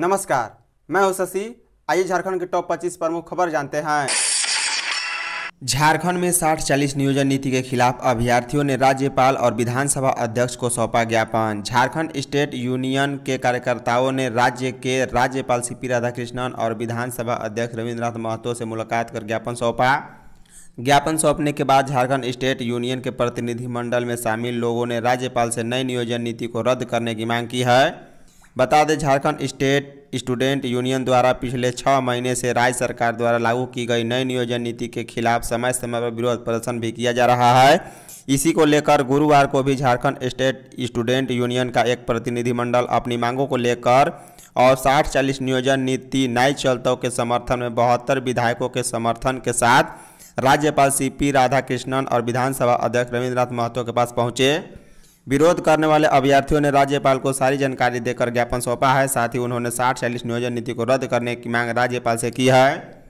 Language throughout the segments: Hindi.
नमस्कार मैं हूं शशि आइए झारखंड के टॉप 25 प्रमुख खबर जानते हैं झारखंड में साठ चालीस नियोजन नीति के खिलाफ अभ्यर्थियों ने राज्यपाल और विधानसभा अध्यक्ष को सौंपा ज्ञापन झारखंड स्टेट यूनियन के कार्यकर्ताओं ने राज्य के राज्यपाल सी पी राधाकृष्णन और विधानसभा अध्यक्ष रविन्द्रनाथ महतो से मुलाकात कर ज्ञापन सौंपा ज्ञापन सौंपने के बाद झारखंड स्टेट यूनियन के प्रतिनिधिमंडल में शामिल लोगों ने राज्यपाल से नई नियोजन नीति को रद्द करने की मांग की है बता दें झारखंड स्टेट स्टूडेंट यूनियन द्वारा पिछले छः महीने से राज्य सरकार द्वारा लागू की गई नई नियोजन नीति के खिलाफ समय समय पर विरोध प्रदर्शन भी किया जा रहा है इसी को लेकर गुरुवार को भी झारखंड स्टेट स्टूडेंट यूनियन का एक प्रतिनिधिमंडल अपनी मांगों को लेकर और साठ चालीस नियोजन नीति नए चलतों के समर्थन में बहत्तर विधायकों के समर्थन के साथ राज्यपाल सी पी राधाकृष्णन और विधानसभा अध्यक्ष रविन्द्रनाथ महतो के पास पहुँचे विरोध करने वाले अभ्यर्थियों ने राज्यपाल को सारी जानकारी देकर ज्ञापन सौंपा है साथ ही उन्होंने साठ चालीस नियोजन नीति को रद्द करने की मांग राज्यपाल से की है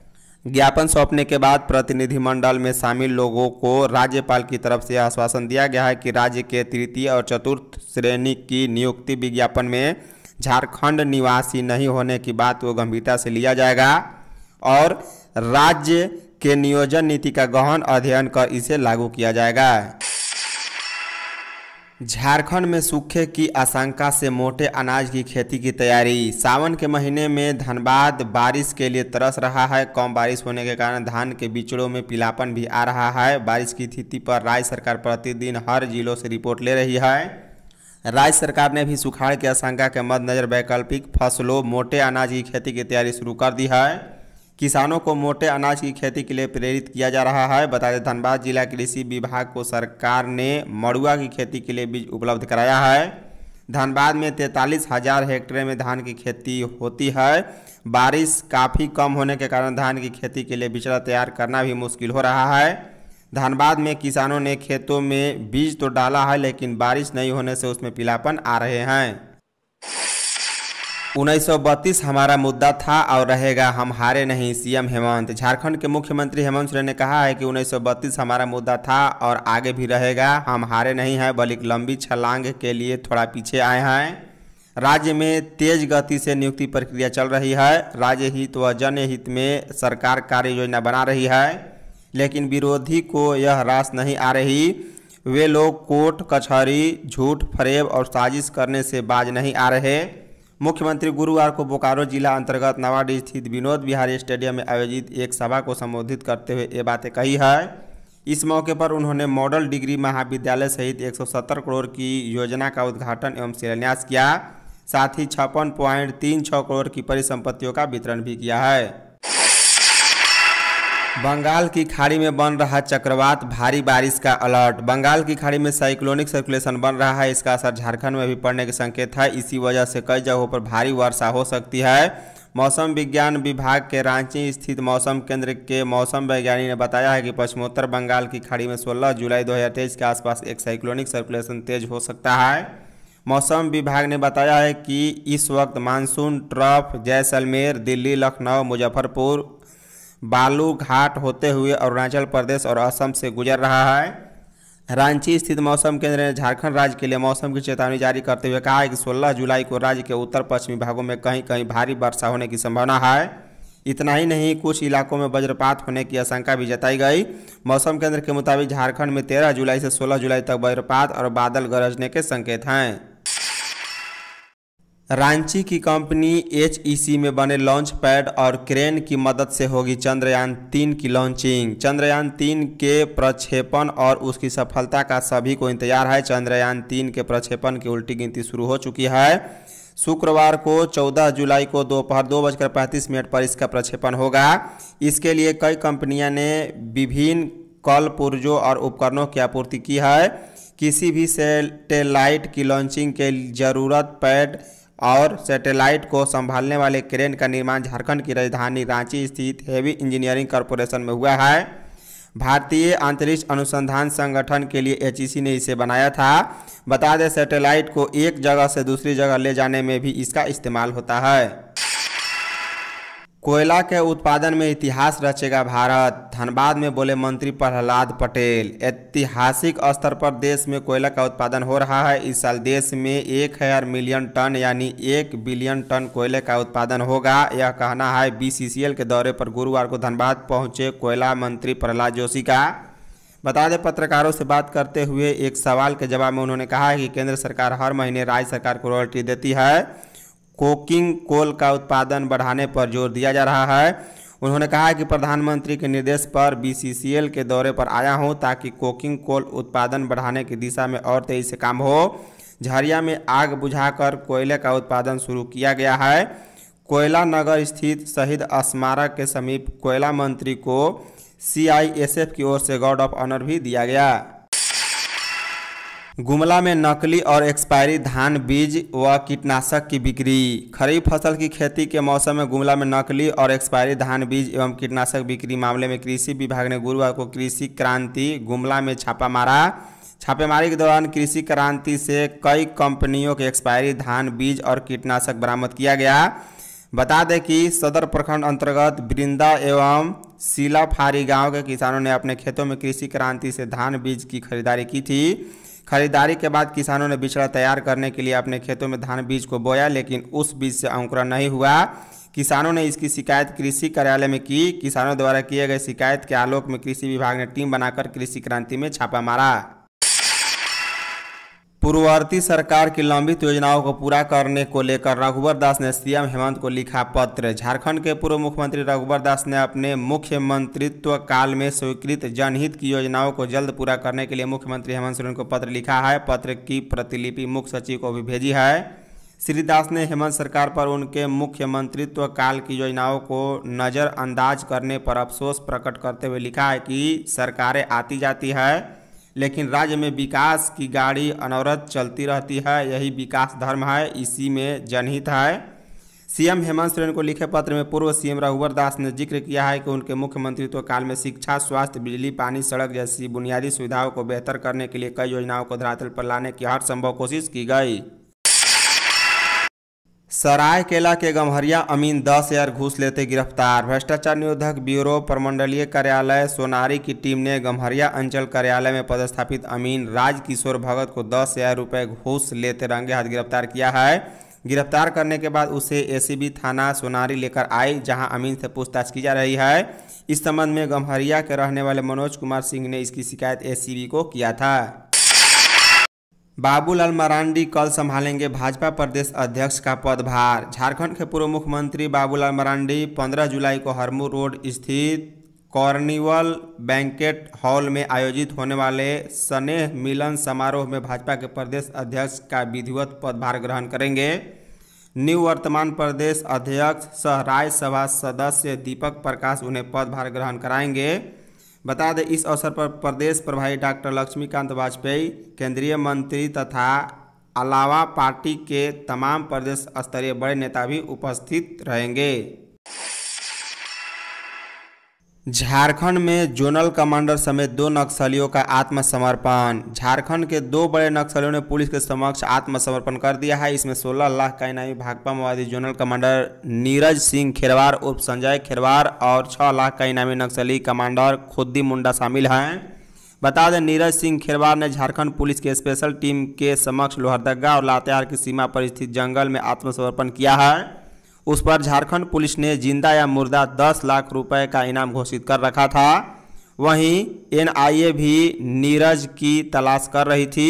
ज्ञापन सौंपने के बाद प्रतिनिधिमंडल में शामिल लोगों को राज्यपाल की तरफ से आश्वासन दिया गया है कि राज्य के तृतीय और चतुर्थ श्रेणी की नियुक्ति विज्ञापन में झारखंड निवासी नहीं होने की बात को गंभीरता से लिया जाएगा और राज्य के नियोजन नीति का गहन अध्ययन कर इसे लागू किया जाएगा झारखंड में सूखे की आशंका से मोटे अनाज की खेती की तैयारी सावन के महीने में धनबाद बारिश के लिए तरस रहा है कम बारिश होने के कारण धान के बिचड़ों में पीलापन भी आ रहा है बारिश की स्थिति पर राज्य सरकार प्रतिदिन हर जिलों से रिपोर्ट ले रही है राज्य सरकार ने भी सुखाड़ की आशंका के मद्देनजर वैकल्पिक फसलों मोटे अनाज की खेती की तैयारी शुरू कर दी है किसानों को मोटे अनाज की खेती के लिए प्रेरित किया जा रहा है बता दें धनबाद जिला कृषि विभाग को सरकार ने मड़ुआ की खेती के लिए बीज उपलब्ध कराया है धनबाद में तैंतालीस हजार हेक्टेयर में धान की खेती होती है बारिश काफ़ी कम होने के कारण धान की खेती के लिए बिचड़ा तैयार करना भी मुश्किल हो रहा है धनबाद में किसानों ने खेतों में बीज तो डाला है लेकिन बारिश नहीं होने से उसमें पीलापन आ रहे हैं उन्नीस हमारा मुद्दा था और रहेगा हम हारे नहीं सीएम हेमंत झारखंड के मुख्यमंत्री हेमंत सोरेन ने कहा है कि उन्नीस हमारा मुद्दा था और आगे भी रहेगा हम हारे नहीं हैं बल्कि लंबी छलांग के लिए थोड़ा पीछे आए हैं राज्य में तेज गति से नियुक्ति प्रक्रिया चल रही है राज्य हित व जनहित में सरकार कार्य योजना बना रही है लेकिन विरोधी को यह रास नहीं आ रही वे लोग कोर्ट कचहरी झूठ फरेब और साजिश करने से बाज नहीं आ रहे मुख्यमंत्री गुरुवार को बोकारो जिला अंतर्गत नवाडीह स्थित विनोद बिहारी स्टेडियम में आयोजित एक सभा को संबोधित करते हुए ये बातें कही है इस मौके पर उन्होंने मॉडल डिग्री महाविद्यालय सहित 170 करोड़ की योजना का उद्घाटन एवं शिलान्यास किया साथ ही छप्पन पॉइंट तीन छः करोड़ की परिसंपत्तियों का वितरण भी किया है बंगाल की खाड़ी में बन रहा चक्रवात भारी बारिश का अलर्ट बंगाल की खाड़ी में साइक्लोनिक सर्कुलेशन बन रहा है इसका असर झारखंड में भी पड़ने के संकेत है इसी वजह से कई जगहों पर भारी वर्षा हो सकती है मौसम विज्ञान विभाग के रांची स्थित मौसम केंद्र के मौसम वैज्ञानिक ने बताया है कि पश्चिमोत्तर बंगाल की खाड़ी में सोलह जुलाई दो के आसपास एक साइक्लोनिक सर्कुलेशन तेज हो सकता है मौसम विभाग ने बताया है कि इस वक्त monsoon trough Jaisalmer Delhi Lucknow Muzaffarpur Balurghat होते हुए अरुणाचल प्रदेश और असम से गुजर रहा है रांची स्थित मौसम केंद्र ने झारखंड राज्य के लिए मौसम की चेतावनी जारी करते हुए कहा है कि 16 जुलाई को राज्य के उत्तर पश्चिमी भागों में कहीं कहीं भारी वर्षा होने की संभावना है इतना ही नहीं कुछ इलाकों में वज्रपात होने की आशंका भी जताई गई मौसम केंद्र के मुताबिक झारखंड में 13 जुलाई से 16 जुलाई तक वज्रपात और बादल गरजने के संकेत हैं रांची की कंपनी एच e में बने लॉन्च पैड और क्रेन की मदद से होगी चंद्रयान तीन की लॉन्चिंग चंद्रयान तीन के प्रक्षेपण और उसकी सफलता का सभी को इंतजार है चंद्रयान तीन के प्रक्षेपण की उल्टी गिनती शुरू हो चुकी है शुक्रवार को 14 जुलाई को दोपहर दो, दो बजकर पैंतीस मिनट पर इसका प्रक्षेपण होगा इसके लिए कई कंपनियां ने विभिन्न कल पुर्जों और उपकरणों की आपूर्ति की है किसी भी सेटेलाइट की लॉन्चिंग के ज़रूरत पैड और सैटेलाइट को संभालने वाले क्रेन का निर्माण झारखंड की राजधानी रांची स्थित हेवी इंजीनियरिंग कॉरपोरेशन में हुआ है भारतीय अंतरिक्ष अनुसंधान संगठन के लिए एच ने इसे बनाया था बता दें सैटेलाइट को एक जगह से दूसरी जगह ले जाने में भी इसका इस्तेमाल होता है कोयला के उत्पादन में इतिहास रचेगा भारत धनबाद में बोले मंत्री प्रहलाद पटेल ऐतिहासिक स्तर पर देश में कोयला का उत्पादन हो रहा है इस साल देश में एक हज़ार मिलियन टन यानी एक बिलियन टन कोयले का उत्पादन होगा यह कहना है बीसीसीएल के दौरे पर गुरुवार को धनबाद पहुंचे कोयला मंत्री प्रहलाद जोशी का बता दें पत्रकारों से बात करते हुए एक सवाल के जवाब में उन्होंने कहा है कि केंद्र सरकार हर महीने राज्य सरकार को रॉयल्टी देती है कोकिंग कोल का उत्पादन बढ़ाने पर जोर दिया जा रहा है उन्होंने कहा कि प्रधानमंत्री के निर्देश पर बीसीसीएल के दौरे पर आया हूं ताकि कोकिंग कोल उत्पादन बढ़ाने की दिशा में और तेजी से काम हो झरिया में आग बुझाकर कोयले का उत्पादन शुरू किया गया है कोयला नगर स्थित शहीद स्मारक के समीप कोयला मंत्री को सीआईएसएफ की ओर से गार्ड ऑफ ऑनर भी दिया गया गुमला में नकली और एक्सपायरी धान बीज व कीटनाशक की बिक्री खरीफ फसल की खेती के मौसम में गुमला में नकली और एक्सपायरी धान बीज एवं कीटनाशक बिक्री मामले में कृषि विभाग ने गुरुवार को कृषि क्रांति गुमला में छापा मारा छापेमारी के दौरान कृषि क्रांति से कई कंपनियों के एक्सपायरी धान बीज और कीटनाशक बरामद किया गया बता दें कि सदर प्रखंड अंतर्गत वृंदा एवं सीलाफारी गाँव के किसानों ने अपने खेतों में कृषि क्रांति से धान बीज की खरीदारी की थी खरीदारी के बाद किसानों ने बिछड़ा तैयार करने के लिए अपने खेतों में धान बीज को बोया लेकिन उस बीज से अंकुरण नहीं हुआ किसानों ने इसकी शिकायत कृषि कार्यालय में की किसानों द्वारा किए गए शिकायत के आलोक में कृषि विभाग ने टीम बनाकर कृषि क्रांति में छापा मारा पूर्ववर्ती सरकार की लंबित योजनाओं को पूरा करने को लेकर रघुवर दास ने सीएम हेमंत को लिखा पत्र झारखंड के पूर्व मुख्यमंत्री रघुवर दास ने अपने मुख्यमंत्रित्व काल में स्वीकृत जनहित की योजनाओं को जल्द पूरा करने के लिए मुख्यमंत्री हेमंत सोरेन को पत्र लिखा है पत्र की प्रतिलिपि मुख्य सचिव को भी भेजी है श्री दास ने हेमंत सरकार पर उनके मुख्यमंत्रित्व काल की योजनाओं को नज़रअंदाज करने पर अफसोस प्रकट करते हुए लिखा है कि सरकारें आती जाती है लेकिन राज्य में विकास की गाड़ी अनवरत चलती रहती है यही विकास धर्म है इसी में जनहित है सीएम हेमंत सोरेन को लिखे पत्र में पूर्व सीएम रघुवर दास ने जिक्र किया है कि उनके मुख्यमंत्रित्व काल में शिक्षा स्वास्थ्य बिजली पानी सड़क जैसी बुनियादी सुविधाओं को बेहतर करने के लिए कई योजनाओं को धरातल पर लाने की हर संभव कोशिश की गई सरायकेला के गम्हरिया अमीन दस हजार घूस लेते गिरफ्तार भ्रष्टाचार निरोधक ब्यूरो प्रमंडलीय कार्यालय सोनारी की टीम ने गम्हरिया अंचल कार्यालय में पदस्थापित अमीन राज किशोर भगत को दस हजार रुपये घूस लेते रंगे हाथ गिरफ्तार किया है गिरफ्तार करने के बाद उसे एसीबी थाना सोनारी लेकर आई जहां अमीन से पूछताछ की जा रही है इस संबंध में गम्हरिया के रहने वाले मनोज कुमार सिंह ने इसकी शिकायत एसीबी को किया था बाबूलाल मरांडी कल संभालेंगे भाजपा प्रदेश अध्यक्ष का पदभार झारखंड के पूर्व मुख्यमंत्री बाबूलाल मरांडी 15 जुलाई को हरमू रोड स्थित कॉर्निवल बैंकेट हॉल में आयोजित होने वाले स्नेह मिलन समारोह में भाजपा के प्रदेश अध्यक्ष का विधिवत पदभार ग्रहण करेंगे न्यू वर्तमान प्रदेश अध्यक्ष सह राज्यसभा सदस्य दीपक प्रकाश उन्हें पदभार ग्रहण कराएंगे बता दें इस अवसर पर प्रदेश प्रभारी डॉक्टर लक्ष्मीकांत वाजपेयी केंद्रीय मंत्री तथा अलावा पार्टी के तमाम प्रदेश स्तरीय बड़े नेता भी उपस्थित रहेंगे झारखंड में जोनल कमांडर समेत दो नक्सलियों का आत्मसमर्पण झारखंड के दो बड़े नक्सलियों ने पुलिस के समक्ष आत्मसमर्पण कर दिया है इसमें 16 लाख का इनामी भाकपा माओवादी जोनल कमांडर नीरज सिंह खेरवार उर्फ संजय खेरवार और 6 लाख का इनामी नक्सली कमांडर खुद्दी मुंडा शामिल हैं बता दें नीरज सिंह खेरवार ने झारखंड पुलिस के स्पेशल टीम के समक्ष लोहरदगा और लातेहार की सीमा पर स्थित जंगल में आत्मसमर्पण किया है उस पर झारखंड पुलिस ने जिंदा या मुर्दा दस लाख रुपए का इनाम घोषित कर रखा था वहीं एनआईए भी नीरज की तलाश कर रही थी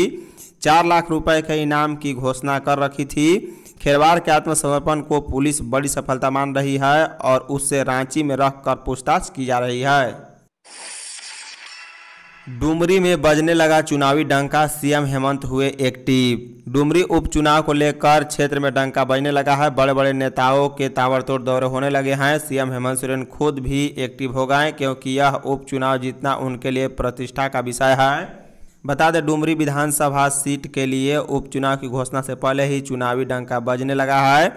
चार लाख रुपए के इनाम की घोषणा कर रखी थी खेरवाड़ के आत्मसमर्पण को पुलिस बड़ी सफलता मान रही है और उससे रांची में रखकर पूछताछ की जा रही है डुमरी में बजने लगा चुनावी डंका सीएम हेमंत हुए एक्टिव डुमरी उपचुनाव को लेकर क्षेत्र में डंका बजने लगा है बड़े बड़े नेताओं के ताबड़तोड़ दौरे होने लगे हैं सीएम हेमंत सोरेन खुद भी एक्टिव हो गए क्योंकि यह उपचुनाव जीतना उनके लिए प्रतिष्ठा का विषय है बता दें डुमरी विधानसभा सीट के लिए उपचुनाव की घोषणा से पहले ही चुनावी डंका बजने लगा है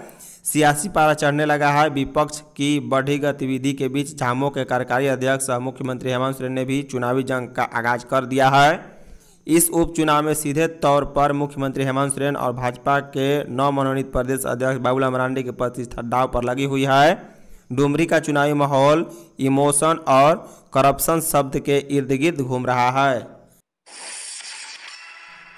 सियासी पारा चढ़ने लगा है विपक्ष की बढ़ी गतिविधि के बीच झामो के कार्यकारी अध्यक्ष सह मुख्यमंत्री हेमंत सोरेन ने भी चुनावी जंग का आगाज कर दिया है इस उपचुनाव में सीधे तौर पर मुख्यमंत्री हेमंत सोरेन और भाजपा के नव मनोनीत प्रदेश अध्यक्ष बाबूलाल मरांडी की प्रतिष्ठा दाव पर लगी हुई है डुमरी का चुनावी माहौल इमोशन और करप्शन शब्द के इर्द गिर्द घूम रहा है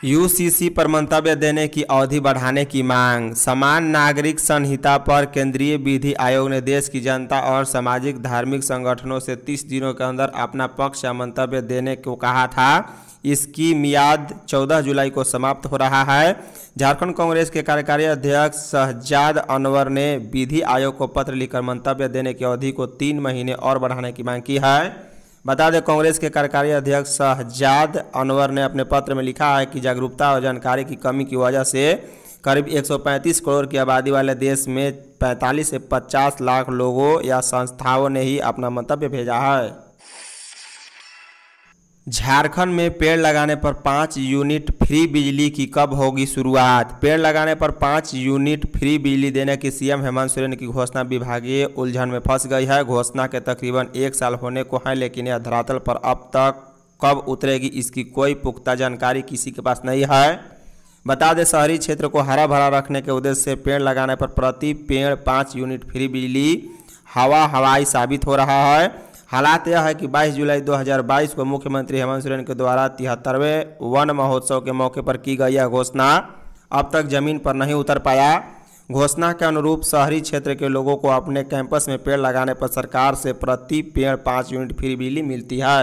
यूसीसी पर मंतव्य देने की अवधि बढ़ाने की मांग समान नागरिक संहिता पर केंद्रीय विधि आयोग ने देश की जनता और सामाजिक धार्मिक संगठनों से 30 दिनों के अंदर अपना पक्ष या मंतव्य देने को कहा था इसकी मियाद 14 जुलाई को समाप्त हो रहा है झारखंड कांग्रेस के कार्यकारी अध्यक्ष शहजाद अनवर ने विधि आयोग को पत्र लिखकर मंतव्य देने की अवधि को तीन महीने और बढ़ाने की मांग की है बता दें कांग्रेस के कार्यकारी अध्यक्ष शहजाद अनवर ने अपने पत्र में लिखा है कि जागरूकता और जानकारी की कमी की वजह से करीब 135 करोड़ की आबादी वाले देश में 45 से 50 लाख लोगों या संस्थाओं ने ही अपना मंतव्य भेजा है झारखंड में पेड़ लगाने पर पाँच यूनिट फ्री बिजली की कब होगी शुरुआत पेड़ लगाने पर पाँच यूनिट फ्री बिजली देने की सीएम हेमंत सोरेन की घोषणा विभागीय उलझन में फंस गई है घोषणा के तकरीबन एक साल होने को है लेकिन यह धरातल पर अब तक कब उतरेगी इसकी कोई पुख्ता जानकारी किसी के पास नहीं है बता दें शहरी क्षेत्र को हरा भरा रखने के उद्देश्य से पेड़ लगाने पर प्रति पेड़ पाँच यूनिट फ्री बिजली हवा हवाई साबित हो रहा है हालात यह है कि 22 जुलाई 2022 को मुख्यमंत्री हेमंत सोरेन के द्वारा तिहत्तरवें वन महोत्सव के मौके पर की गई यह घोषणा अब तक जमीन पर नहीं उतर पाया घोषणा के अनुरूप शहरी क्षेत्र के लोगों को अपने कैंपस में पेड़ लगाने पर सरकार से प्रति पेड़ पाँच यूनिट फ्री बिजली मिलती है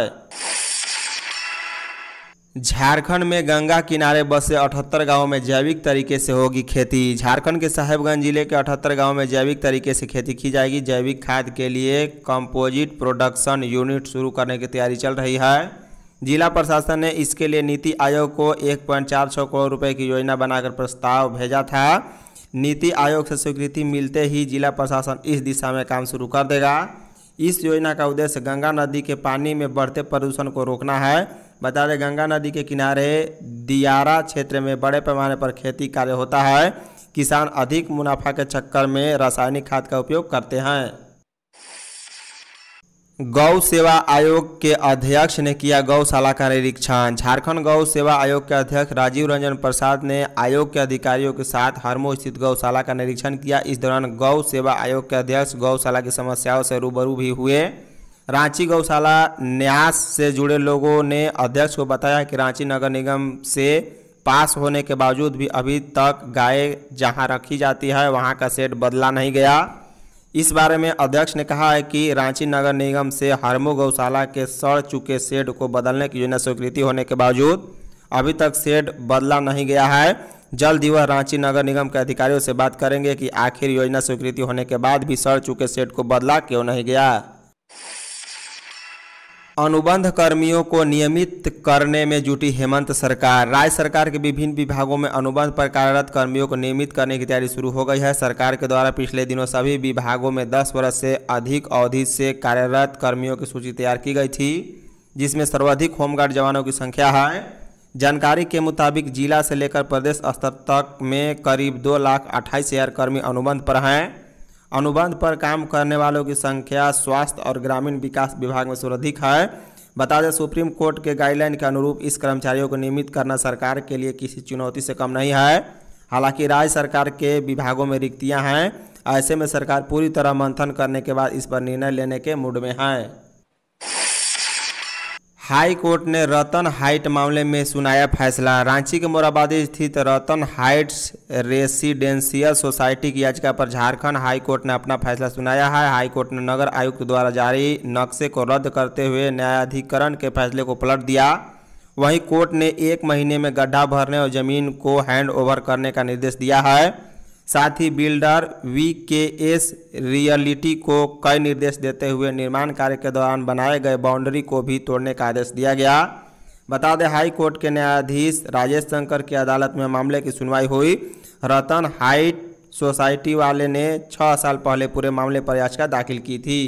झारखंड में गंगा किनारे बसे 78 गाँव में जैविक तरीके से होगी खेती झारखंड के साहेबगंज जिले के 78 गाँव में जैविक तरीके से खेती की जाएगी जैविक खाद के लिए कंपोजिट प्रोडक्शन यूनिट शुरू करने की तैयारी चल रही है जिला प्रशासन ने इसके लिए नीति आयोग को एक करोड़ रुपए की योजना बनाकर प्रस्ताव भेजा था नीति आयोग से स्वीकृति मिलते ही जिला प्रशासन इस दिशा में काम शुरू कर देगा इस योजना का उद्देश्य गंगा नदी के पानी में बढ़ते प्रदूषण को रोकना है बता दें गंगा नदी के किनारे दियारा क्षेत्र में बड़े पैमाने पर खेती कार्य होता है किसान अधिक मुनाफा के चक्कर में रासायनिक खाद का उपयोग करते हैं गौ सेवा आयोग के अध्यक्ष ने किया गौशाला का निरीक्षण झारखंड गौ सेवा आयोग के अध्यक्ष राजीव रंजन प्रसाद ने आयोग के अधिकारियों के साथ हरमो स्थित गौशाला का निरीक्षण किया इस दौरान गौ सेवा आयोग के अध्यक्ष गौशाला की समस्याओं से रूबरू भी हुए रांची गौशाला न्यास से जुड़े लोगों ने अध्यक्ष को बताया कि रांची नगर निगम से पास होने के बावजूद भी अभी तक गाय जहां रखी जाती है वहां का सेट बदला नहीं गया इस बारे में अध्यक्ष ने कहा है कि रांची नगर निगम से हरमो गौशाला के सड़ चुके सेड को बदलने की योजना स्वीकृति होने के बावजूद अभी तक सेड बदला नहीं गया है जल्द ही वह रांची नगर निगम के अधिकारियों से बात करेंगे कि आखिर योजना स्वीकृति होने के बाद भी सड़ चुके सेड को बदला क्यों नहीं गया अनुबंध कर्मियों को नियमित करने में जुटी हेमंत सरकार राज्य सरकार के विभिन्न विभागों में अनुबंध पर कार्यरत कर्मियों को नियमित करने की तैयारी शुरू हो गई है सरकार के द्वारा पिछले दिनों सभी विभागों में 10 वर्ष से अधिक अवधि से कार्यरत कर्मियों की सूची तैयार की गई थी जिसमें सर्वाधिक होमगार्ड जवानों की संख्या है जानकारी के मुताबिक जिला से लेकर प्रदेश स्तर तक में करीब दो लाख अट्ठाईस हज़ार कर्मी अनुबंध पर हैं अनुबंध पर काम करने वालों की संख्या स्वास्थ्य और ग्रामीण विकास विभाग में सर्वाधिक है बता दें सुप्रीम कोर्ट के गाइडलाइन के अनुरूप इस कर्मचारियों को नियमित करना सरकार के लिए किसी चुनौती से कम नहीं है हालांकि राज्य सरकार के विभागों में रिक्तियां हैं ऐसे में सरकार पूरी तरह मंथन करने के बाद इस पर निर्णय लेने के मूड में है हाई कोर्ट ने रतन हाइट मामले में सुनाया फैसला रांची के मोराबादी स्थित रतन हाइट्स रेसिडेंशियल सोसाइटी की याचिका पर झारखंड हाई कोर्ट ने अपना फैसला सुनाया है हाई कोर्ट ने नगर आयुक्त द्वारा जारी नक्शे को रद्द करते हुए न्यायाधिकरण के फैसले को पलट दिया वहीं कोर्ट ने एक महीने में गड्ढा भरने और जमीन को हैंड ओवर करने का निर्देश दिया है साथ ही builder V K S reality को कई निर्देश देते हुए निर्माण कार्य के दौरान बनाए गए बाउंड्री को भी तोड़ने का आदेश दिया गया बता दें हाई कोर्ट के न्यायाधीश राजेश शंकर की अदालत में मामले की सुनवाई हुई रतन हाइट सोसाइटी वाले ने छः साल पहले पूरे मामले पर याचिका दाखिल की थी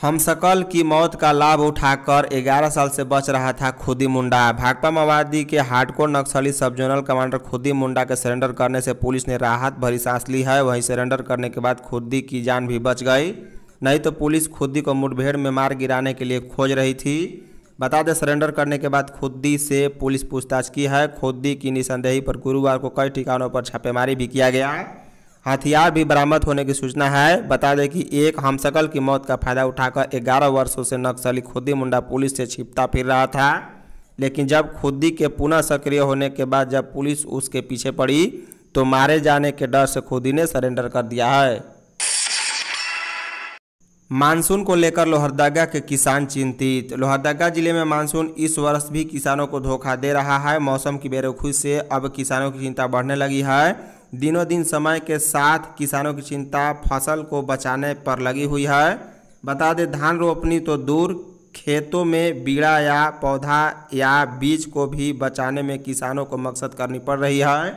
हम सकल की मौत का लाभ उठाकर 11 साल से बच रहा था खुदी मुंडा भाकपा माओवादी के हार्डकोर नक्सली सब जोनल कमांडर खुदी मुंडा के सरेंडर करने से पुलिस ने राहत भरी सांस ली है वहीं सरेंडर करने के बाद खुदी की जान भी बच गई नहीं तो पुलिस खुदी को मुठभेड़ में मार गिराने के लिए खोज रही थी बता दें सरेंडर करने के बाद खुदी से पुलिस पूछताछ की है खुदी की निसंदेही पर गुरुवार को कई ठिकानों पर छापेमारी भी किया गया हथियार भी बरामद होने की सूचना है बता दें कि एक हमसकल की मौत का फायदा उठाकर ग्यारह वर्षों से नक्सली खुदी मुंडा पुलिस से छिपता फिर रहा था लेकिन जब खुदी के पुनः सक्रिय होने के बाद जब पुलिस उसके पीछे पड़ी तो मारे जाने के डर से खुदी ने सरेंडर कर दिया है मानसून को लेकर लोहरदगा के किसान चिंतित लोहरदगा जिले में मानसून इस वर्ष भी किसानों को धोखा दे रहा है मौसम की बेरुखी से अब किसानों की चिंता बढ़ने लगी है दिनों दिन समय के साथ किसानों की चिंता फसल को बचाने पर लगी हुई है बता दें धान रोपनी तो दूर खेतों में बीड़ा या पौधा या बीज को भी बचाने में किसानों को मकसद करनी पड़ रही है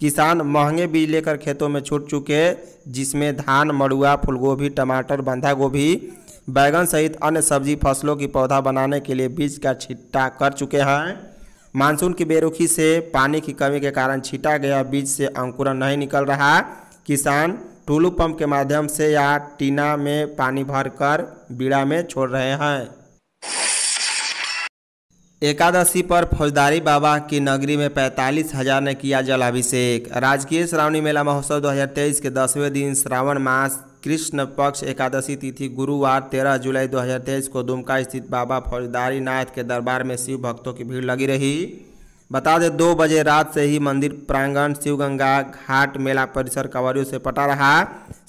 किसान महंगे बीज लेकर खेतों में छूट चुके जिसमें धान मड़ुआ फूलगोभी टमाटर बंधा गोभी बैगन सहित अन्य सब्जी फसलों की पौधा बनाने के लिए बीज का छिट्टा कर चुके हैं मानसून की बेरुखी से पानी की कमी के कारण छिटा गया बीज से अंकुरण नहीं निकल रहा किसान टुलू पंप के माध्यम से या टीना में पानी भरकर बीड़ा में छोड़ रहे हैं एकादशी पर फौजदारी बाबा की नगरी में पैंतालीस हजार ने किया जलाभिषेक राजकीय श्रावणी मेला महोत्सव 2023 के दसवें दिन श्रावण मास कृष्ण पक्ष एकादशी तिथि गुरुवार 13 जुलाई 2023 को दुमका स्थित बाबा फौजदारी नाथ के दरबार में शिव भक्तों की भीड़ लगी रही बता दें दो बजे रात से ही मंदिर प्रांगण शिवगंगा घाट मेला परिसर कंवरियों से पटा रहा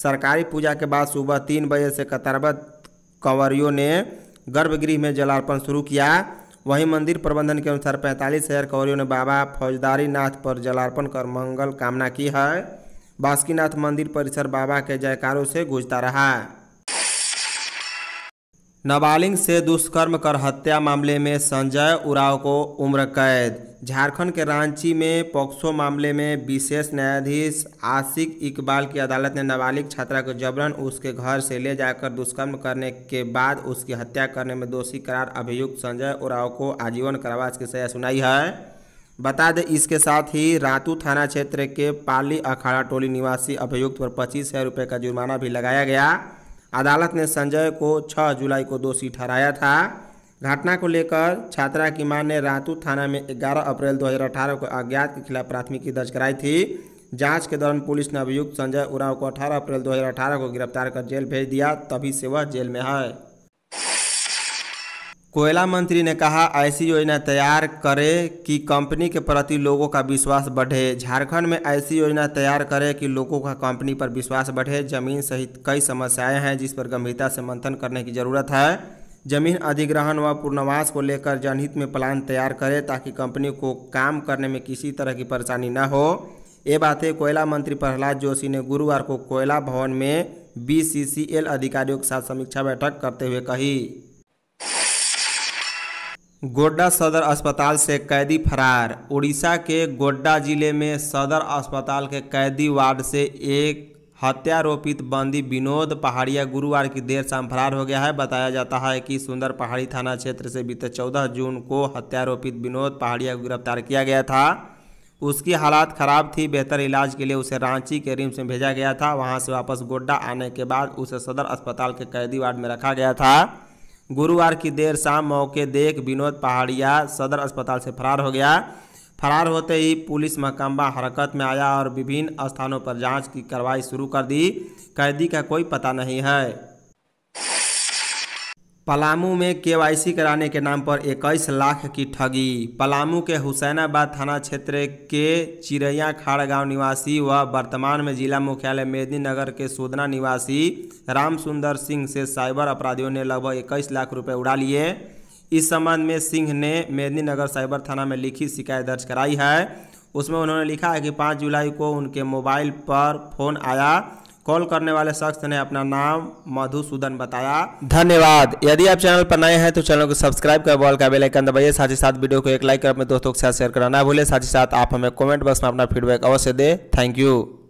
सरकारी पूजा के बाद सुबह तीन बजे से कतारबद्ध कंवरियों ने गर्भगृह में जलार्पण शुरू किया वहीं मंदिर प्रबंधन के अनुसार पैंतालीस हजार कंवरियों ने बाबा फौजदारी नाथ पर जलार्पण कर मंगल कामना की है बासुकीनाथ मंदिर परिसर बाबा के जयकारों से गूंजता रहा नाबालिग से दुष्कर्म कर हत्या मामले में संजय उराव को उम्र कैद झारखंड के रांची में पॉक्सो मामले में विशेष न्यायाधीश आसिक इकबाल की अदालत ने नाबालिग छात्रा को जबरन उसके घर से ले जाकर दुष्कर्म करने के बाद उसकी हत्या करने में दोषी करार अभियुक्त संजय उराव को आजीवन कारावास की सजा सुनाई है बता दें इसके साथ ही रातू थाना क्षेत्र के पाली अखाड़ा टोली निवासी अभियुक्त पर पच्चीस हज़ार रुपये का जुर्माना भी लगाया गया अदालत ने संजय को 6 जुलाई को दोषी ठहराया था घटना को लेकर छात्रा की मां ने रातू थाना में 11 अप्रैल 2018 को अज्ञात के खिलाफ प्राथमिकी दर्ज कराई थी जांच के दौरान पुलिस ने अभियुक्त संजय उरांव को 18 अप्रैल 2018 को गिरफ्तार कर जेल भेज दिया तभी से वह जेल में है कोयला मंत्री ने कहा ऐसी योजना तैयार करें कि कंपनी के प्रति लोगों का विश्वास बढ़े झारखंड में ऐसी योजना तैयार करें कि लोगों का कंपनी पर विश्वास बढ़े जमीन सहित कई समस्याएं हैं जिस पर गंभीरता से मंथन करने की ज़रूरत है जमीन अधिग्रहण व पुनर्वास को लेकर जनहित में प्लान तैयार करें ताकि कंपनी को काम करने में किसी तरह की परेशानी न हो ये बातें कोयला मंत्री प्रहलाद जोशी ने गुरुवार को कोयला भवन में बी अधिकारियों के साथ समीक्षा बैठक करते हुए कही गोड्डा सदर अस्पताल से कैदी फरार उड़ीसा के गोड्डा जिले में सदर अस्पताल के कैदी वार्ड से एक हत्यारोपित बंदी विनोद पहाड़िया गुरुवार की देर शाम फरार हो गया है बताया जाता है कि सुंदर पहाड़ी थाना क्षेत्र से बीते 14 जून को हत्यारोपित विनोद पहाड़िया को गिरफ्तार किया गया था उसकी हालात खराब थी बेहतर इलाज के लिए उसे रांची के रिम्स में भेजा गया था वहाँ से वापस गोड्डा आने के बाद उसे सदर अस्पताल के कैदी वार्ड में रखा गया था गुरुवार की देर शाम मौके देख विनोद पहाड़िया सदर अस्पताल से फरार हो गया फरार होते ही पुलिस महकमा हरकत में आया और विभिन्न स्थानों पर जांच की कार्रवाई शुरू कर दी कैदी का कोई पता नहीं है पलामू में केवाईसी कराने के नाम पर इक्कीस लाख की ठगी पलामू के हुसैनाबाद थाना क्षेत्र के चिरैया खाड़ गांव निवासी व वर्तमान में जिला मुख्यालय मेदिनीनगर के सोदना निवासी राम सुंदर सिंह से साइबर अपराधियों ने लगभग इक्कीस लाख रुपए उड़ा लिए इस संबंध में सिंह ने मेदिनीनगर साइबर थाना में लिखी शिकायत दर्ज कराई है उसमें उन्होंने लिखा है कि पाँच जुलाई को उनके मोबाइल पर फोन आया कॉल करने वाले शख्स ने अपना नाम मधुसूदन बताया धन्यवाद यदि आप चैनल पर नए हैं तो चैनल को सब्सक्राइब कर बॉल का बेल आइकन दबाइए साथ ही साथ वीडियो को एक लाइक कर अपने दोस्तों के साथ शेयर करना ना भूलें साथ ही साथ आप हमें कमेंट बॉक्स में अपना फीडबैक अवश्य दें थैंक यू